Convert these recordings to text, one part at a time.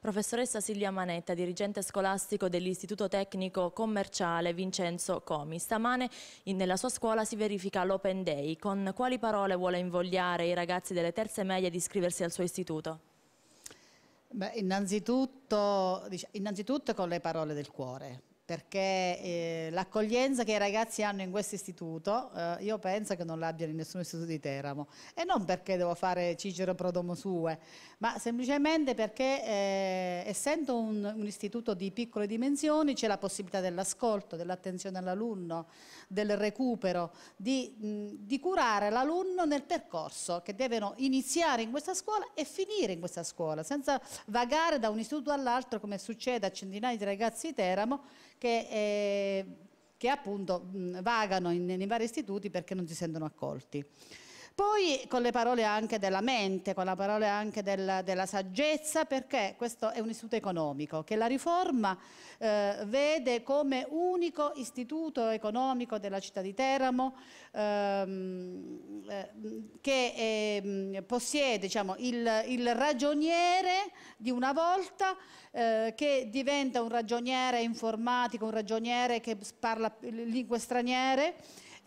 Professoressa Silvia Manetta, dirigente scolastico dell'Istituto Tecnico Commerciale Vincenzo Comi. Stamane nella sua scuola si verifica l'Open Day. Con quali parole vuole invogliare i ragazzi delle terze medie ad iscriversi al suo istituto? Beh, innanzitutto, innanzitutto con le parole del cuore, perché eh, l'accoglienza che i ragazzi hanno in questo istituto eh, io penso che non l'abbiano in nessun istituto di Teramo e non perché devo fare Cicero Prodomo Sue ma semplicemente perché eh, essendo un, un, istituto di piccole dimensioni c'è la possibilità dell'ascolto, dell'attenzione all'alunno, del recupero, di, mh, di curare l'alunno nel percorso che devono iniziare in questa scuola e finire in questa scuola senza vagare da un istituto all'altro come succede a centinaia di ragazzi di Teramo che, eh, che appunto mh, vagano nei vari istituti perché non si sentono accolti. Poi con le parole anche della mente, con le parole anche del, della saggezza, perché questo è un istituto economico che la riforma eh, vede come unico istituto economico della città di Teramo ehm, eh, che eh, possiede diciamo, il, il, ragioniere di una volta eh, che diventa un ragioniere informatico, un ragioniere che parla lingue straniere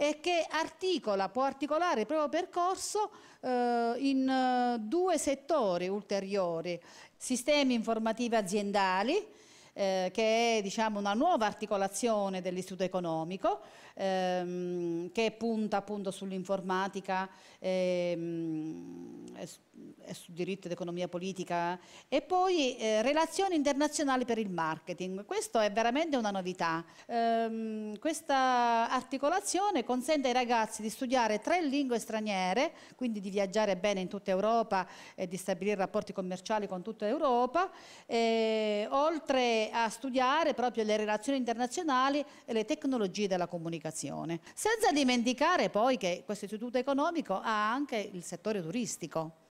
e che articola, può articolare il proprio percorso eh, in eh, due settori ulteriori, sistemi informativi aziendali, eh, che è diciamo, una nuova articolazione dell'istituto economico ehm, che punta appunto sull'informatica ehm, su diritto ed economia politica e poi eh, relazioni internazionali per il marketing. Questo è veramente una novità. Ehm, questa articolazione consente ai ragazzi di studiare tre lingue straniere, quindi di viaggiare bene in tutta Europa e di stabilire rapporti commerciali con tutta Europa, e, oltre a studiare proprio le relazioni internazionali e le tecnologie della comunicazione. Senza dimenticare poi che questo istituto economico ha anche il settore turistico.